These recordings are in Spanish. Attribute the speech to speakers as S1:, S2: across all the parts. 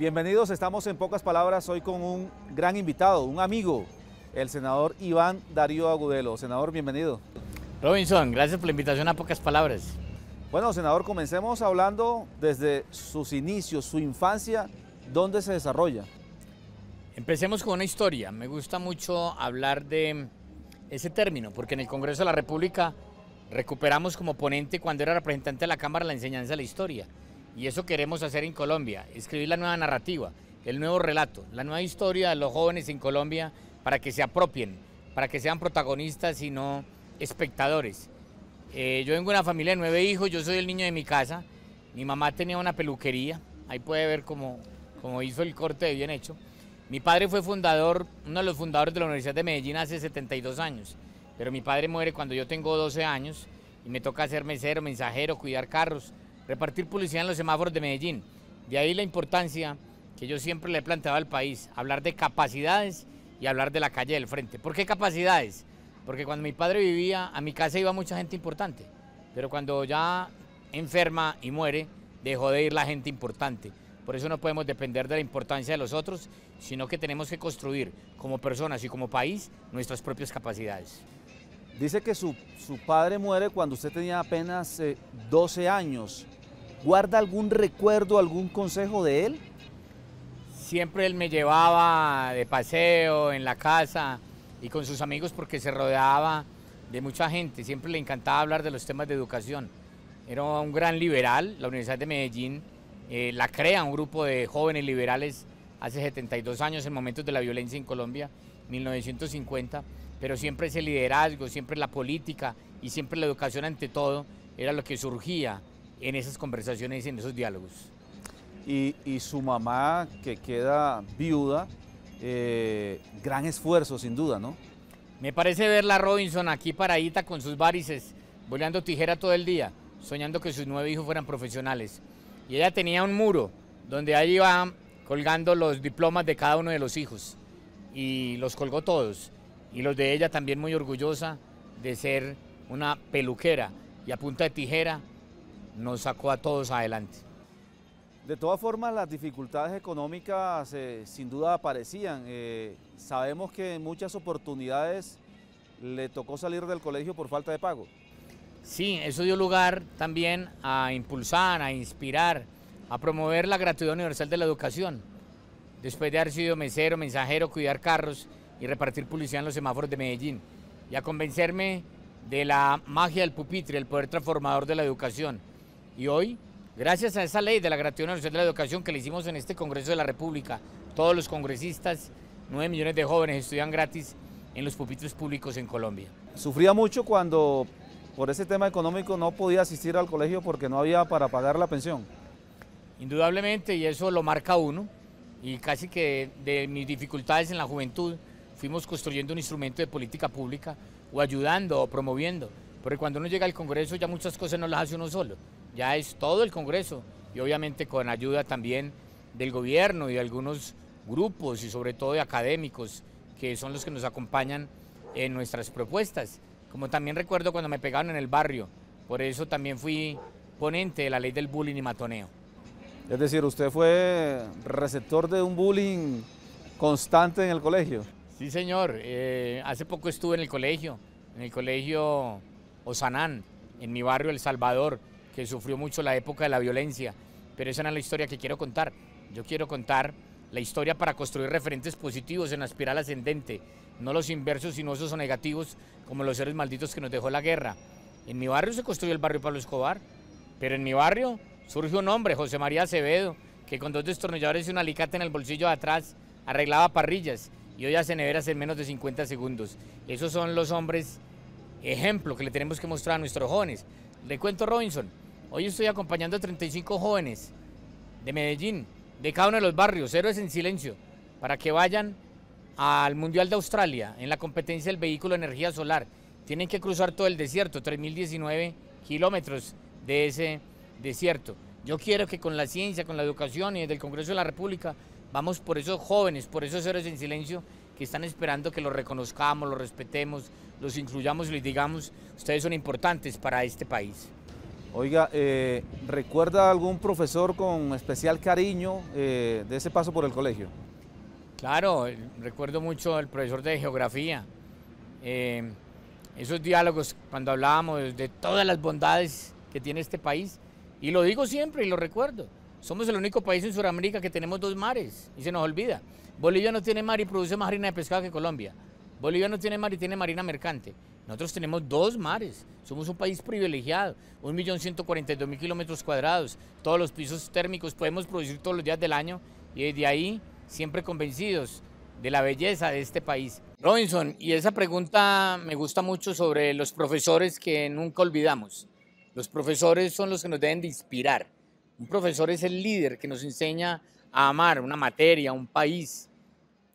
S1: Bienvenidos, estamos en pocas palabras hoy con un gran invitado, un amigo, el senador Iván Darío Agudelo. Senador, bienvenido.
S2: Robinson, gracias por la invitación a pocas palabras. Bueno,
S1: senador, comencemos hablando desde
S2: sus inicios, su infancia, ¿dónde se desarrolla? Empecemos con una historia. Me gusta mucho hablar de ese término, porque en el Congreso de la República recuperamos como ponente cuando era representante de la Cámara la enseñanza de la historia. Y eso queremos hacer en Colombia, escribir la nueva narrativa, el nuevo relato, la nueva historia de los jóvenes en Colombia para que se apropien, para que sean protagonistas y no espectadores. Eh, yo vengo de una familia de nueve hijos, yo soy el niño de mi casa, mi mamá tenía una peluquería, ahí puede ver como como hizo el corte bien hecho. Mi padre fue fundador, uno de los fundadores de la Universidad de Medellín hace 72 años, pero mi padre muere cuando yo tengo 12 años y me toca ser mesero, mensajero, cuidar carros repartir publicidad en los semáforos de Medellín. De ahí la importancia que yo siempre le he planteado al país, hablar de capacidades y hablar de la calle del frente. ¿Por qué capacidades? Porque cuando mi padre vivía, a mi casa iba mucha gente importante, pero cuando ya enferma y muere, dejó de ir la gente importante. Por eso no podemos depender de la importancia de los otros, sino que tenemos que construir como personas y como país nuestras propias capacidades.
S1: Dice que su, padre muere cuando usted tenía apenas 12 eh, años. ¿Guarda algún recuerdo, algún consejo de él?
S2: Siempre él me llevaba de paseo en la casa y con sus amigos porque se rodeaba de mucha gente. Siempre le encantaba hablar de los temas de educación. Era un gran liberal. La Universidad de Medellín eh, la crea un grupo de jóvenes liberales hace 72 años en momentos de la violencia en Colombia, 1950. Pero siempre ese liderazgo, siempre la política y siempre la educación ante todo era lo que surgía en esas conversaciones, y en esos diálogos.
S1: Y, su mamá, que queda viuda, eh, gran esfuerzo sin duda, ¿no?
S2: Me parece verla Robinson aquí paradita con sus varices, volando tijera todo el día, soñando que sus nueve hijos fueran profesionales. Y ella tenía un muro donde ahí iba colgando los diplomas de cada uno de los hijos. Y los colgó todos. Y los de ella también muy orgullosa de ser una peluquera y a punta de tijera nos sacó a todos adelante.
S1: De todas formas, las dificultades económicas eh, sin duda aparecían. Eh, sabemos que en muchas oportunidades le tocó salir del colegio por falta de pago.
S2: Sí, eso dio lugar también a impulsar, a inspirar, a promover la gratuidad universal de la educación. Después de haber sido mesero, mensajero, cuidar carros y repartir publicidad en los semáforos de Medellín. Y a convencerme de la magia del pupitre, el poder transformador de la educación y hoy, gracias a esa ley de la gratuidad universal de la educación que le hicimos en este Congreso de la República, todos los congresistas, nueve millones de jóvenes estudian gratis en los pupitres públicos en Colombia.
S1: Sufría mucho cuando por ese tema económico no podía asistir al colegio porque no había para pagar la pensión.
S2: Indudablemente, y eso lo marca uno, y casi que de mis dificultades en la juventud fuimos construyendo un instrumento de política pública o ayudando o promoviendo, porque cuando uno llega al Congreso ya muchas cosas no las hace uno solo, ya es todo el Congreso y obviamente con ayuda también del gobierno y de algunos grupos y sobre todo de académicos que son los que nos acompañan en nuestras propuestas. Como también recuerdo cuando me pegaron en el barrio, por eso también fui ponente de la ley del bullying y matoneo.
S1: Es decir, usted fue receptor de un bullying constante en el colegio.
S2: Sí, señor. Eh, hace poco estuve en el colegio, en el colegio Osanán, en mi barrio El Salvador, que sufrió mucho la época de la violencia, pero esa no es la historia que quiero contar. Yo quiero contar la historia para construir referentes positivos en la espiral ascendente, no los inversos sino o negativos como los seres malditos que nos dejó la guerra. En mi barrio se construyó el barrio Pablo Escobar, pero en mi barrio surge un hombre, José María Acevedo, que con dos destornilladores y un alicate en el bolsillo de atrás arreglaba parrillas y hoy hace neveras en menos de 50 segundos. Esos son los hombres ejemplo que le tenemos que mostrar a nuestros jóvenes. Le cuento Robinson, Hoy estoy acompañando a 35 jóvenes de Medellín, de cada uno de los barrios, héroes en silencio, para que vayan al Mundial de Australia en la competencia del vehículo de energía solar. Tienen que cruzar todo el desierto, 3.019 kilómetros de ese desierto. Yo quiero que con la ciencia, con la educación y desde el Congreso de la República vamos por esos jóvenes, por esos héroes en silencio que están esperando que los reconozcamos, los respetemos, los incluyamos y les digamos, ustedes son importantes para este país.
S1: Oiga, eh, ¿recuerda algún profesor con especial cariño eh, de ese paso por el colegio?
S2: Claro, recuerdo mucho al profesor de geografía. Eh, esos diálogos cuando hablábamos de todas las bondades que tiene este país, y lo digo siempre y lo recuerdo, somos el único país en Sudamérica que tenemos dos mares y se nos olvida. Bolivia no tiene mar y produce más harina de pescado que Colombia. Bolivia no tiene mar y tiene marina mercante. Nosotros tenemos dos mares, somos un país privilegiado, 1.142.000 kilómetros cuadrados, todos los pisos térmicos podemos producir todos los días del año y desde ahí siempre convencidos de la belleza de este país. Robinson, y esa pregunta me gusta mucho sobre los profesores que nunca olvidamos. Los profesores son los que nos deben de inspirar. Un profesor es el líder que nos enseña a amar una materia, un país.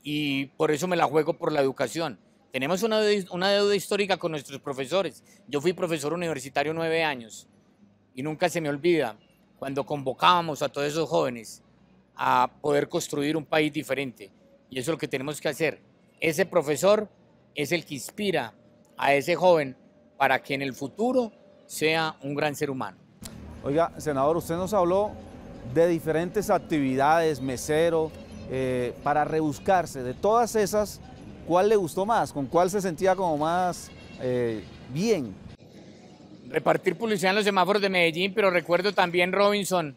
S2: Y por eso me la juego por la educación. Tenemos una deuda, una deuda histórica con nuestros profesores. Yo fui profesor universitario nueve años y nunca se me olvida cuando convocábamos a todos esos jóvenes a poder construir un país diferente. Y eso es lo que tenemos que hacer. Ese profesor es el que inspira a ese joven para que en el futuro sea un gran ser humano.
S1: Oiga, senador, usted nos habló de diferentes actividades, mesero, eh, para rebuscarse, de todas esas ¿cuál le gustó más? ¿Con cuál se sentía como más eh, bien?
S2: Repartir publicidad en los semáforos de Medellín, pero recuerdo también Robinson.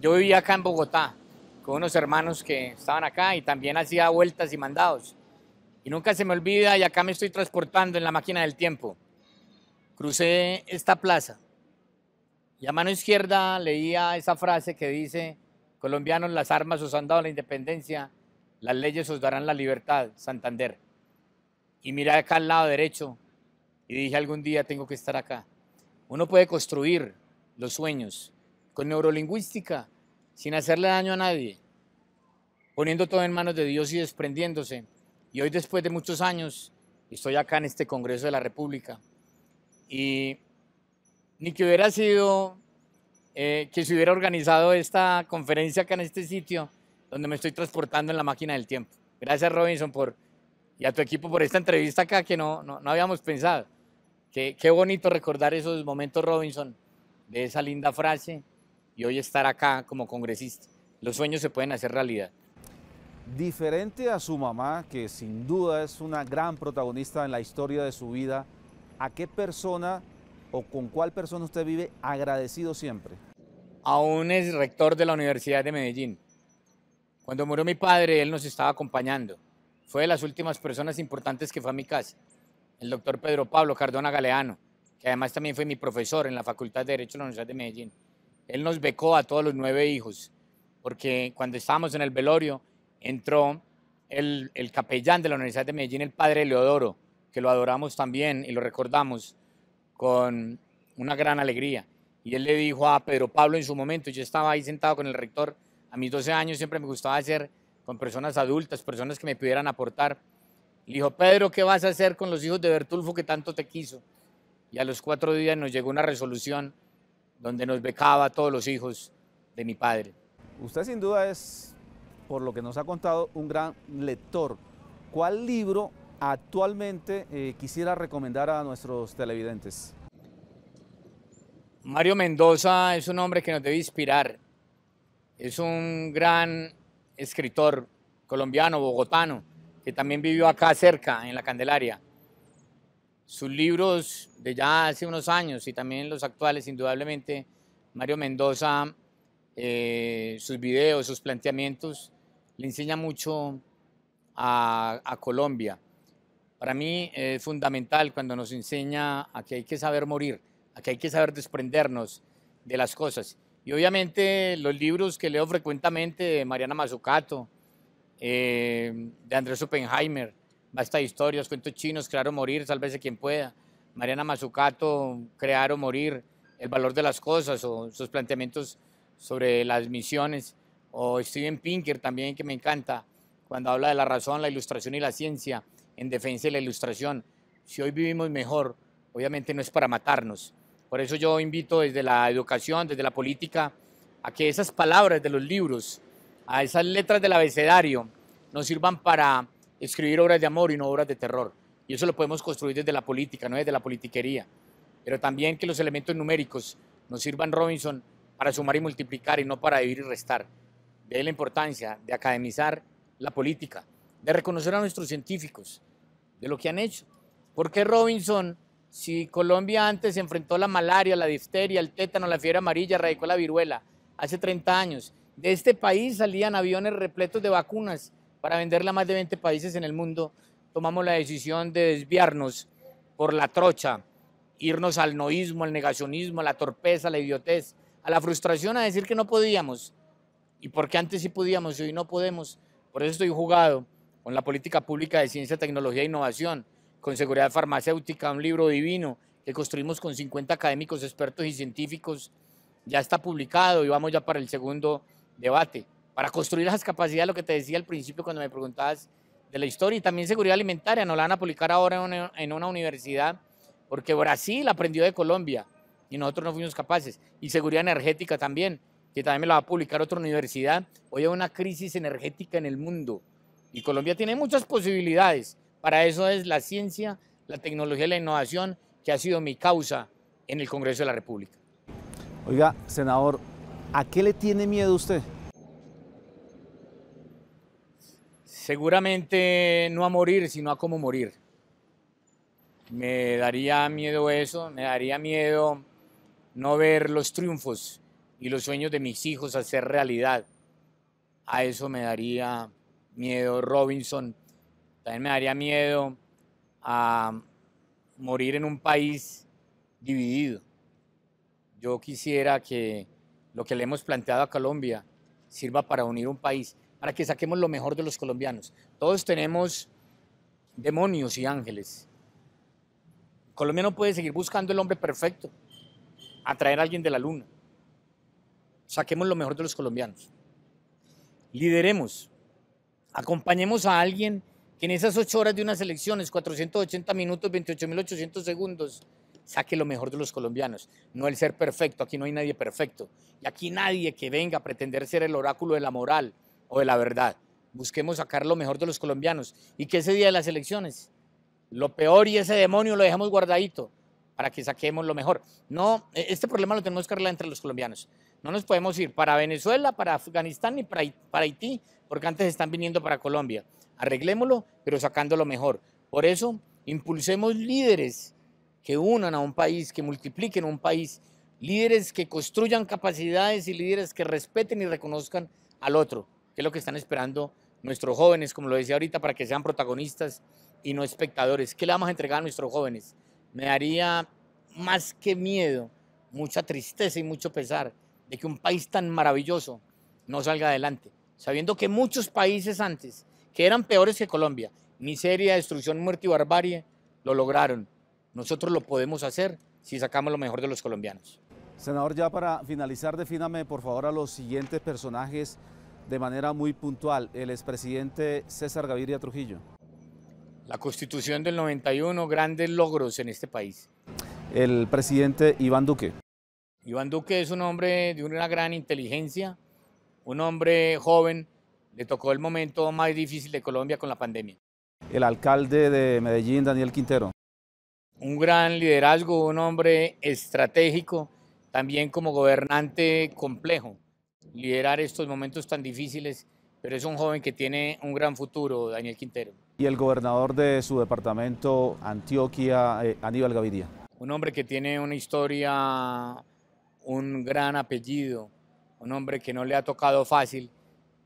S2: Yo vivía acá en Bogotá con unos hermanos que estaban acá y también hacía vueltas y mandados. Y nunca se me olvida, y acá me estoy transportando en la máquina del tiempo. Crucé esta plaza y a mano izquierda leía esa frase que dice, colombianos, las armas os han dado la independencia, las leyes os darán la libertad, Santander. Y mira acá al lado derecho y dije algún día tengo que estar acá. Uno puede construir los sueños con neurolingüística, sin hacerle daño a nadie, poniendo todo en manos de Dios y desprendiéndose. Y hoy después de muchos años estoy acá en este Congreso de la República. Y ni que hubiera sido eh, que se hubiera organizado esta conferencia acá en este sitio, donde me estoy transportando en la máquina del tiempo. Gracias Robinson por, y a tu equipo por esta entrevista acá que no, no, habíamos pensado. Qué, qué, bonito recordar esos momentos Robinson, de esa linda frase y hoy estar acá como congresista. Los sueños se pueden hacer realidad.
S1: Diferente a su mamá, que sin duda es una gran protagonista en la historia de su vida, ¿a qué persona o con cuál persona usted vive agradecido siempre?
S2: A un rector de la Universidad de Medellín, cuando murió mi padre, él nos estaba acompañando. Fue de las últimas personas importantes que fue a mi casa. El doctor Pedro Pablo Cardona Galeano, que además también fue mi profesor en la Facultad de Derecho de la Universidad de Medellín. Él nos becó a todos los nueve hijos, porque cuando estábamos en el velorio, entró el, capellán de la Universidad de Medellín, el padre Leodoro, que lo adoramos también y lo recordamos con una gran alegría. Y él le dijo a Pedro Pablo en su momento, yo estaba ahí sentado con el rector, a mis 12 años siempre me gustaba hacer con personas adultas, personas que me pudieran aportar. Le dijo, Pedro, ¿qué vas a hacer con los hijos de Bertulfo que tanto te quiso? Y a los cuatro días nos llegó una resolución donde nos becaba a todos los hijos de mi padre. Usted sin duda es, por lo que nos ha contado, un gran lector.
S1: ¿Cuál libro actualmente eh, quisiera recomendar a nuestros televidentes?
S2: Mario Mendoza es un hombre que nos debe inspirar es un gran escritor colombiano, bogotano, que también vivió acá cerca, en la Candelaria. Sus libros de ya hace unos años y también los actuales, indudablemente, Mario Mendoza, eh, sus videos, sus planteamientos, le enseña mucho a Colombia. Para mí es fundamental cuando nos enseña a que hay que saber morir, a que hay que saber desprendernos de las cosas y obviamente los libros que leo frecuentemente de Mariana Mazzucato, eh, de Andrés Oppenheimer, Basta de historias, cuentos chinos, Crear o morir, sálvese quien pueda. Mariana Mazzucato, Crear o morir, El valor de las cosas o sus planteamientos sobre las misiones. O Steven Pinker también, que me encanta, cuando habla de la razón, la ilustración y la ciencia en defensa de la ilustración. Si hoy vivimos mejor, obviamente no es para matarnos, por eso yo invito desde la educación, desde la política, a que esas palabras de los libros, a esas letras del abecedario, nos sirvan para escribir obras de amor y no obras de terror. Y eso lo podemos construir desde la política, no desde la politiquería. Pero también que los elementos numéricos nos sirvan, Robinson, para sumar y multiplicar y no para dividir y restar. De la importancia de academizar la política, de reconocer a nuestros científicos, de lo que han hecho. Porque Robinson si Colombia antes se enfrentó a la malaria, la difteria, el tétano, la fiebre amarilla, radicó la viruela, hace 30 años, de este país salían aviones repletos de vacunas para venderla a más de 20 países en el mundo, tomamos la decisión de desviarnos por la trocha, irnos al noísmo, al negacionismo, a la torpeza, a la idiotez, a la frustración, a decir que no podíamos. Y porque antes sí podíamos y hoy no podemos. Por eso estoy jugado con la política pública de ciencia, tecnología e innovación con Seguridad Farmacéutica, un libro divino que construimos con 50 académicos, expertos y científicos. Ya está publicado y vamos ya para el segundo debate. Para construir las capacidades, lo que te decía al principio cuando me preguntabas de la historia y también seguridad alimentaria, no la van a publicar ahora en una, en una universidad porque Brasil aprendió de Colombia y nosotros no fuimos capaces. Y seguridad energética también, que también me la va a publicar otra universidad. Hoy hay una crisis energética en el mundo y Colombia tiene muchas posibilidades. Para eso es la ciencia, la tecnología y la innovación que ha sido mi causa en el Congreso de la República.
S1: Oiga, senador, ¿a qué le tiene
S2: miedo usted? Seguramente no a morir, sino a cómo morir. Me daría miedo eso, me daría miedo no ver los triunfos y los sueños de mis hijos hacer realidad. A eso me daría miedo Robinson. También me daría miedo a morir en un país dividido. Yo quisiera que lo que le hemos planteado a Colombia sirva para unir un país, para que saquemos lo mejor de los colombianos. Todos tenemos demonios y ángeles. Colombia no puede seguir buscando el hombre perfecto, atraer a alguien de la luna. Saquemos lo mejor de los colombianos. Lideremos, acompañemos a alguien que en esas ocho horas de unas elecciones, 480 minutos, 28.800 segundos, saque lo mejor de los colombianos, no el ser perfecto, aquí no hay nadie perfecto, y aquí nadie que venga a pretender ser el oráculo de la moral o de la verdad. Busquemos sacar lo mejor de los colombianos y que ese día de las elecciones, lo peor y ese demonio lo dejamos guardadito para que saquemos lo mejor. No, e, este problema lo tenemos que arreglar entre los colombianos. No nos podemos ir para Venezuela, para Afganistán ni para Haití, porque antes están viniendo para Colombia arreglémoslo, pero sacándolo mejor. Por eso, impulsemos líderes que unan a un país, que multipliquen un país, líderes que construyan capacidades y líderes que respeten y reconozcan al otro, que es lo que están esperando nuestros jóvenes, como lo decía ahorita, para que sean protagonistas y no espectadores. ¿Qué le vamos a entregar a nuestros jóvenes? Me daría más que miedo, mucha tristeza y mucho pesar de que un país tan maravilloso no salga adelante, sabiendo que muchos países antes que eran peores que Colombia, miseria, destrucción, muerte y barbarie, lo lograron. Nosotros lo podemos hacer si sacamos lo mejor de los colombianos.
S1: Senador, ya para finalizar, defíname por favor a los siguientes personajes de manera muy puntual. El expresidente César Gaviria Trujillo.
S2: La constitución del 91, grandes logros en este país.
S1: El presidente Iván Duque.
S2: Iván Duque es un hombre de una gran inteligencia, un hombre joven le tocó el momento más difícil de Colombia con la pandemia.
S1: El alcalde de Medellín, Daniel Quintero.
S2: Un gran liderazgo, un hombre estratégico, también como gobernante complejo. Liderar estos momentos tan difíciles, pero es un joven que tiene un gran futuro, Daniel Quintero.
S1: Y el gobernador de su departamento, Antioquia, eh, Aníbal Gaviria.
S2: Un hombre que tiene una historia, un gran apellido, un hombre que no le ha tocado fácil,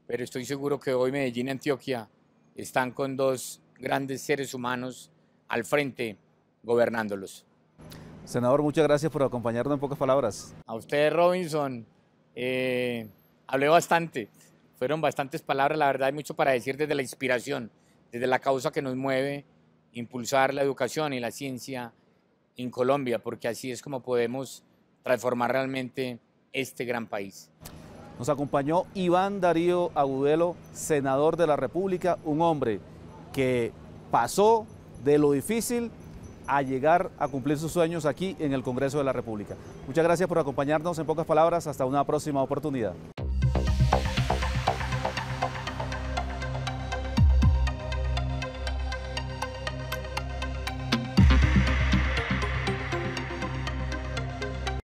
S2: pero estoy seguro que hoy Medellín y Antioquia están con dos grandes seres humanos al frente gobernándolos.
S1: Senador, muchas gracias por acompañarnos en pocas palabras.
S2: A usted, Robinson, eh, hablé bastante, fueron bastantes palabras, la verdad hay mucho para decir desde la inspiración, desde la causa que nos mueve, impulsar la educación y la ciencia en Colombia, porque así es como podemos transformar realmente este gran país. Nos
S1: acompañó Iván Darío Agudelo, senador de la República, un hombre que pasó de lo difícil a llegar a cumplir sus sueños aquí en el Congreso de la República. Muchas gracias por acompañarnos en pocas palabras. Hasta una próxima oportunidad.